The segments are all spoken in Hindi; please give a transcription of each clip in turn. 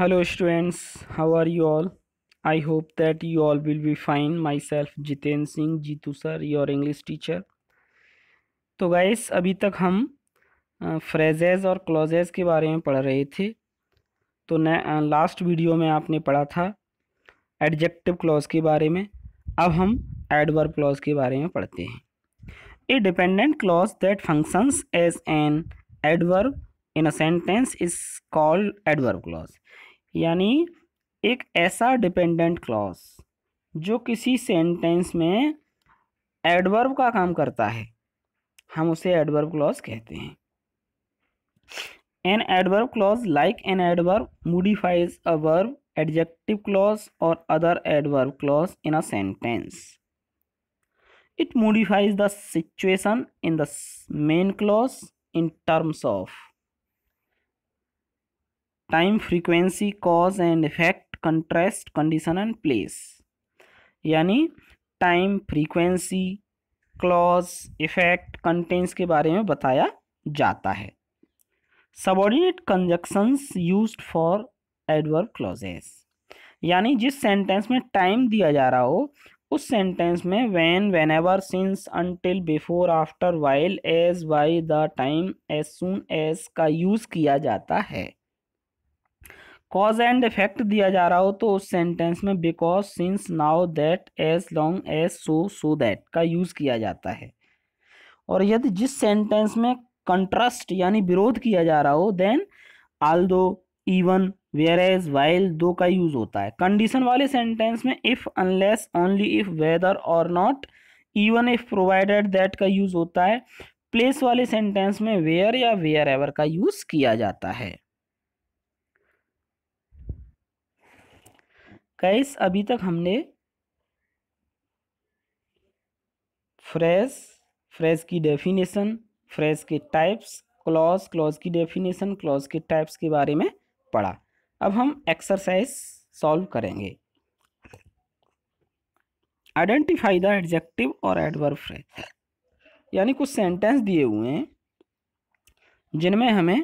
hello students how are you all I hope that you all will be fine myself Jitendra Singh Jitu sir your English teacher तो गाइस अभी तक हम फ्रेजेज और क्लॉजेज के बारे में पढ़ रहे थे तो न लास्ट वीडियो में आपने पढ़ा था एडजेक्टिव क्लॉज के बारे में अब हम एडवर क्लॉज के बारे में पढ़ते हैं a dependent clause that functions as an adverb in a sentence is called adverb clause यानी एक ऐसा डिपेंडेंट क्लॉज जो किसी सेंटेंस में एडवर्ब का काम करता है हम उसे एडवर्ब क्लॉज कहते हैं an adverb clause like an adverb modifies a verb adjective clause और other adverb clause in a sentence it modifies the situation in the main clause in terms of time frequency cause and effect contrast condition and place यानी time frequency clause effect contents के बारे में बताया जाता है subordinate conjunctions use for adverb clauses यानी जिस सेंटेंस में टाइम दिया जा रहा हो उस सेंटेंस में when whenever since until before after while as by the time as soon as का यूज़ किया जाता है कॉज एंड इफेक्ट दिया जा रहा हो तो उस सेंटेंस में because since now that as long as so so that का यूज़ किया जाता है और यदि जिस सेंटेंस में कंट्रास्ट यानी विरोध किया जा रहा हो देन आल दो इवन वेयर एज वाइल दो का यूज़ होता है कंडीशन वाले सेंटेंस में if unless only if whether और not even if provided that का यूज़ होता है प्लेस वाले सेंटेंस में वेयर या वेयर एवर का यूज़ किया जाता है कैस अभी तक हमने फ्रेश फ्रेश की डेफिनेशन फ्रेश के टाइप्स क्लॉज क्लॉज की डेफिनेशन क्लॉज के टाइप्स के बारे में पढ़ा अब हम एक्सरसाइज सॉल्व करेंगे आइडेंटिफाई द एडजेक्टिव और एडवर्ब फ्रेज यानी कुछ सेंटेंस दिए हुए हैं जिनमें हमें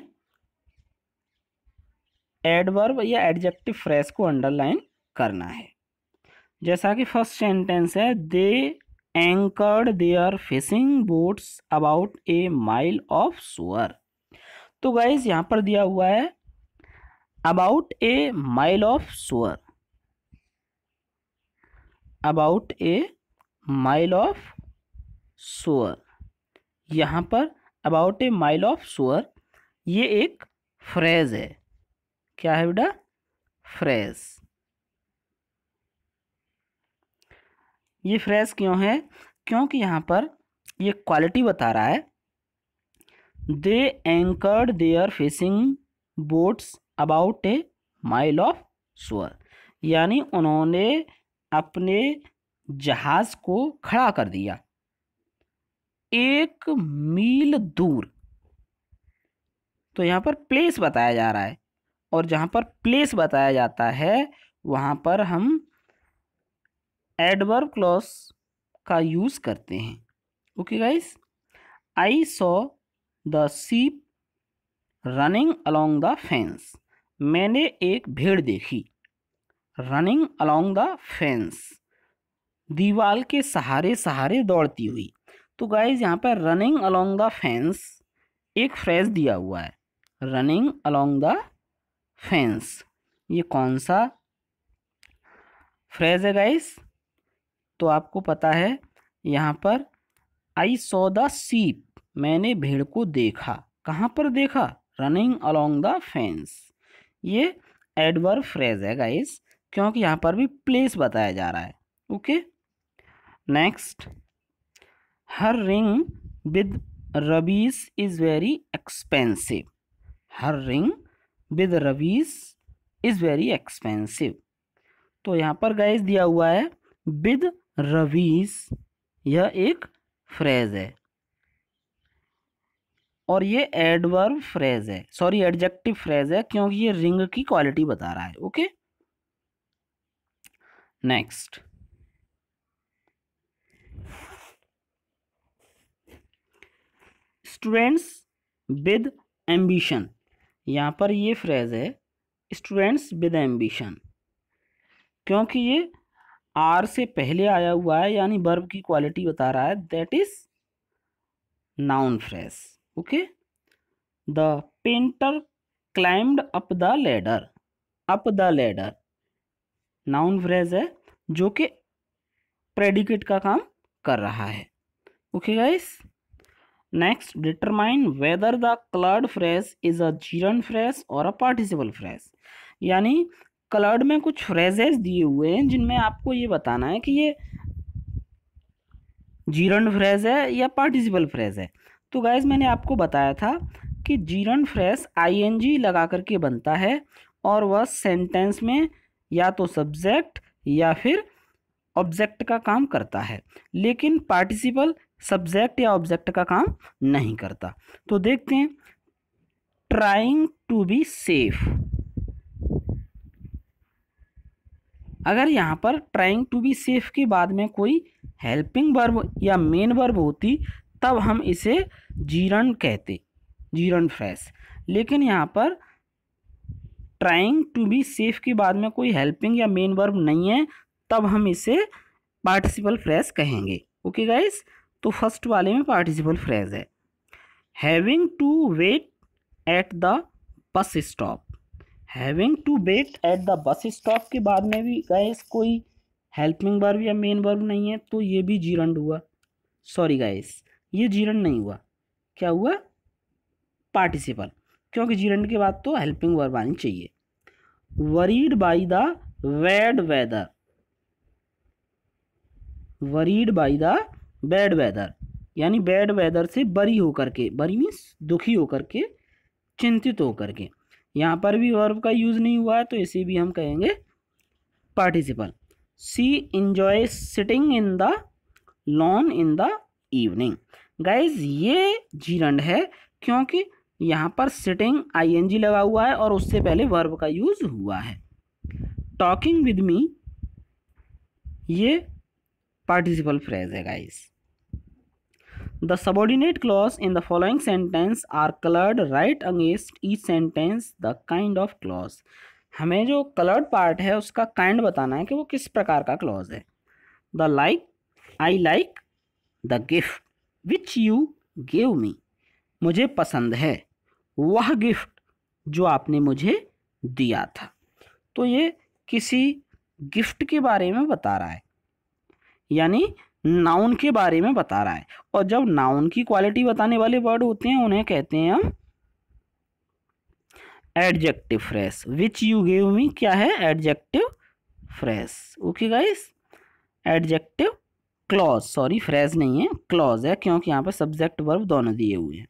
एडवर्ब या एडजेक्टिव फ्रेज को अंडरलाइन करना है जैसा कि फर्स्ट सेंटेंस है they anchored their fishing boats about a mile off shore तो गाइज यहाँ पर दिया हुआ है about a mile off shore about a mile off shore यहाँ पर अबाउट ए माइल ऑफ सुअर ये एक फ्रेज है क्या है बेटा फ्रेज़ ये फ्रेश क्यों है क्योंकि यहाँ पर ये क्वालिटी बता रहा है they anchored their fishing boats about a mile off shore यानी उन्होंने अपने जहाज को खड़ा कर दिया एक मील दूर तो यहाँ पर प्लेस बताया जा रहा है और जहाँ पर प्लेस बताया जाता है वहाँ पर हम एडवर्ब क्लॉस का यूज़ करते हैं okay guys I saw the sheep running along the fence मैंने एक भेड़ देखी रनिंग अलोंग द फेंस दीवार के सहारे सहारे दौड़ती हुई तो गाइज यहाँ पर रनिंग अलोंग द फेंस एक फ्रेज दिया हुआ है रनिंग अलोंग द फेंस ये कौन सा फ्रेज है गाइस तो आपको पता है यहाँ पर आई सो द सीप मैंने भेड़ को देखा कहाँ पर देखा रनिंग अलोंग द फेंस ये एडवर्ब फ्रेज है गाइस क्योंकि यहाँ पर भी प्लेस बताया जा रहा है okay next her ring with rubies is very expensive her ring with rubies is very expensive तो यहाँ पर गाइस दिया हुआ है विद रवीस यह एक फ्रेज है और ये एडवर्ब फ्रेज है सॉरी एडजेक्टिव फ्रेज है क्योंकि ये रिंग की क्वालिटी बता रहा है okay next students with ambition यहाँ पर ये फ्रेज है स्टूडेंट्स विद एम्बिशन क्योंकि ये आर से पहले आया हुआ है यानी बर्ब की क्वालिटी बता रहा है that is noun phrase okay the painter climbed up the ladder up the ladder noun phrase है जो कि प्रेडिकेट का काम कर रहा है okay guys next determine whether the coloured phrase is a gerund phrase और अ पार्टिसिपल फ्रेस यानी कलर्ड में कुछ फ्रेजेस दिए हुए हैं जिनमें आपको ये बताना है कि ये जीरन फ्रेज है या पार्टिसिपल फ्रेज है तो गाइज मैंने आपको बताया था कि जीरन फ्रेज आईएनजी लगा करके बनता है और वह सेंटेंस में या तो सब्जेक्ट या फिर ऑब्जेक्ट का काम करता है लेकिन पार्टिसिपल सब्जेक्ट या ऑब्जेक्ट का काम नहीं करता तो देखते हैं ट्राइंग टू बी सेफ़ अगर यहाँ पर ट्राइंग टू बी सेफ के बाद में कोई हेल्पिंग वर्ब या मेन वर्ब होती तब हम इसे जीरण कहते जीरण फ्रेश लेकिन यहाँ पर ट्राइंग टू बी सेफ के बाद में कोई हेल्पिंग या मेन वर्ब नहीं है तब हम इसे पार्टिसिपल फ्रेश कहेंगे ओके गाइस तो फर्स्ट वाले में पार्टिसिपल फ्रेस है having to wait at the bus stop having to wait at the bus stop के बाद में भी गाइस कोई हेल्पिंग वर्ब या मेन वर्ब नहीं है तो ये भी जीरण हुआ सॉरी गाइस ये जीरण नहीं हुआ क्या हुआ पार्टिसिपल क्योंकि जीरण के बाद तो हेल्पिंग वर्ब आनी चाहिए worried by the bad weather worried by the bad weather यानी बैड वेदर से बरी होकर के बरी मीन्स दुखी होकर के चिंतित होकर के यहाँ पर भी वर्ब का यूज़ नहीं हुआ है तो इसे भी हम कहेंगे participle see enjoy sitting in the lawn in the evening guys ये जीरंड है क्योंकि यहाँ पर सिटिंग आईएनजी लगा हुआ है और उससे पहले वर्ब का यूज़ हुआ है टॉकिंग विद मी ये पार्टिसिपल फ्रेज है guys the subordinate clause in the following sentence are coloured right against each sentence the kind of clause हमें जो कलर्ड पार्ट है उसका काइंड बताना है कि वो किस प्रकार का क्लॉज है the like I like the gift which you gave me मुझे पसंद है वह गिफ्ट जो आपने मुझे दिया था तो ये किसी गिफ्ट के बारे में बता रहा है यानी नाउन के बारे में बता रहा है और जब नाउन की क्वालिटी बताने वाले वर्ड होते हैं उन्हें कहते हैं हम adjective phrase which you gave me क्या है adjective phrase okay guys adjective clause sorry phrase नहीं है क्लॉज है क्योंकि यहाँ पर सब्जेक्ट वर्ब दोनों दिए हुए हैं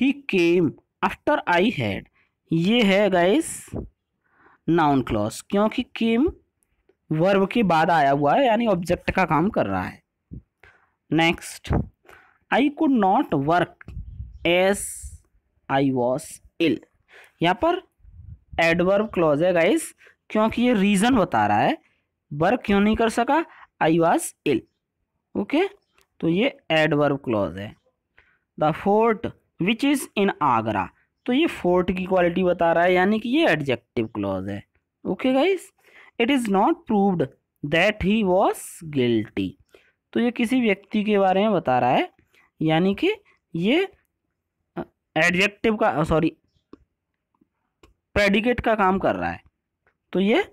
ही केम आफ्टर आई हैड ये है गाइस नाउन क्लॉज क्योंकि केम वर्ब के बाद आया हुआ है यानी ऑब्जेक्ट का काम कर रहा है next I could not work as I was ill यहाँ पर एडवर्ब क्लॉज है गाइस क्योंकि ये रीज़न बता रहा है वर्क क्यों नहीं कर सका आई वॉज इल ओके तो ये एडवर्ब क्लॉज है the fort which is in Agra तो ये फोर्ट की क्वालिटी बता रहा है यानी कि ये एडजेक्टिव क्लॉज है okay guys it is not proved that he was guilty तो ये किसी व्यक्ति के बारे में बता रहा है यानी कि ये एडजेक्टिव का सॉरी प्रेडिकेट का काम कर रहा है तो ये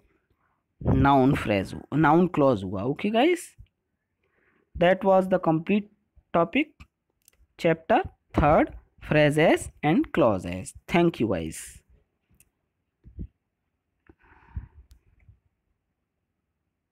नाउन फ्रेज नाउन क्लॉज हुआ okay guys that was the complete topic chapter third phrases and clauses thank you guys